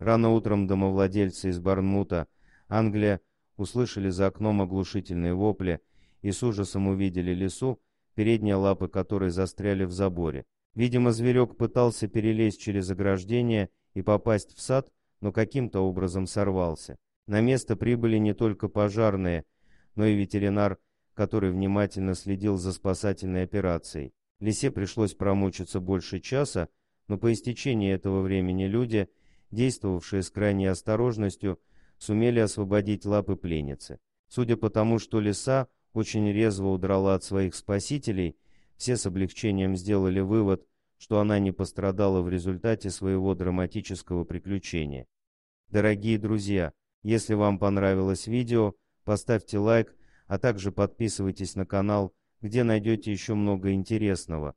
Рано утром домовладельцы из Барнмута, Англия, услышали за окном оглушительные вопли и с ужасом увидели лису, передние лапы которой застряли в заборе. Видимо, зверек пытался перелезть через ограждение и попасть в сад, но каким-то образом сорвался. На место прибыли не только пожарные, но и ветеринар, который внимательно следил за спасательной операцией. Лисе пришлось промучиться больше часа, но по истечении этого времени люди – действовавшие с крайней осторожностью, сумели освободить лапы пленницы. Судя по тому, что лиса очень резво удрала от своих спасителей, все с облегчением сделали вывод, что она не пострадала в результате своего драматического приключения. Дорогие друзья, если вам понравилось видео, поставьте лайк, а также подписывайтесь на канал, где найдете еще много интересного.